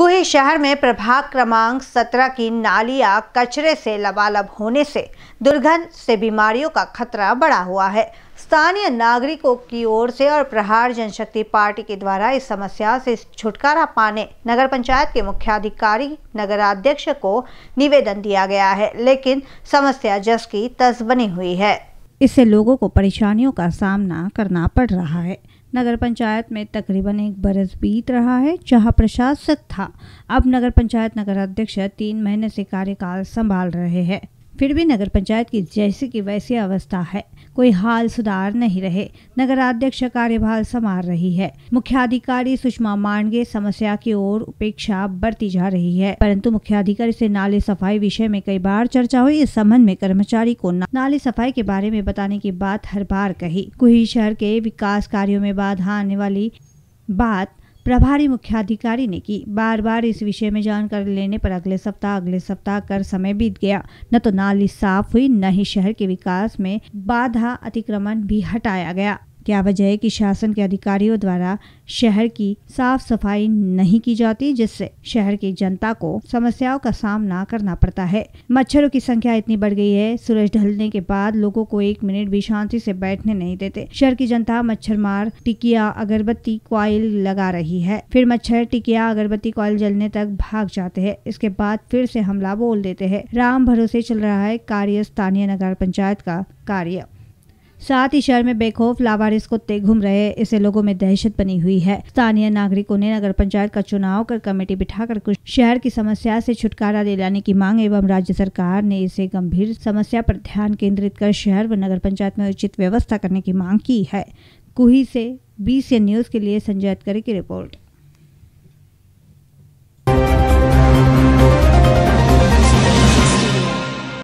कुही शहर में प्रभाग क्रमांक 17 की नालियां कचरे से लबालब होने से दुर्गंध से बीमारियों का खतरा बढ़ा हुआ है स्थानीय नागरिकों की ओर से और प्रहार जनशक्ति पार्टी के द्वारा इस समस्या से छुटकारा पाने नगर पंचायत के मुख्याधिकारी नगराध्यक्ष को निवेदन दिया गया है लेकिन समस्या जस की तस बनी हुई है इससे लोगों को परेशानियों का सामना करना पड़ रहा है नगर पंचायत में तकरीबन एक बरस बीत रहा है जहां प्रशासक था अब नगर पंचायत नगर अध्यक्ष तीन महीने से कार्यकाल संभाल रहे हैं फिर भी नगर पंचायत की जैसी की वैसी अवस्था है कोई हाल सुधार नहीं रहे नगर अध्यक्ष कार्यभार संभाल रही है मुख्याधिकारी सुषमा मांडगे समस्या की ओर उपेक्षा बढ़ती जा रही है परंतु मुख्याधिकारी से नाले सफाई विषय में कई बार चर्चा हुई इस संबंध में कर्मचारी को नाले सफाई के बारे में बताने की बात हर बार कही कुही शहर के विकास कार्यो में बाधा आने वाली बात प्रभारी मुख्याधिकारी ने की बार बार इस विषय में जानकारी लेने पर अगले सप्ताह अगले सप्ताह कर समय बीत गया न तो नाली साफ हुई न ही शहर के विकास में बाधा अतिक्रमण भी हटाया गया क्या वजह है कि शासन के अधिकारियों द्वारा शहर की साफ सफाई नहीं की जाती जिससे शहर की जनता को समस्याओं का सामना करना पड़ता है मच्छरों की संख्या इतनी बढ़ गई है सूरज ढलने के बाद लोगों को एक मिनट भी शांति से बैठने नहीं देते शहर की जनता मच्छर मार टिकिया अगरबत्ती क्वाइल लगा रही है फिर मच्छर टिकिया अगरबत्ती क्वाइल जलने तक भाग जाते हैं इसके बाद फिर से हमला बोल देते हैं राम भरोसे चल रहा है कार्य स्थानीय नगर पंचायत का कार्य साथ ही शहर में बेखौफ लावारिस कुत्ते घूम रहे इसे लोगों में दहशत बनी हुई है स्थानीय नागरिकों ने नगर पंचायत का चुनाव कर कमेटी बिठाकर कुछ शहर की समस्या से छुटकारा दिलाने की मांग एवं राज्य सरकार ने इसे गंभीर समस्या पर ध्यान केंद्रित कर शहर व नगर पंचायत में उचित व्यवस्था करने की मांग की है कुही से बी न्यूज के लिए संजय अतकरी की रिपोर्ट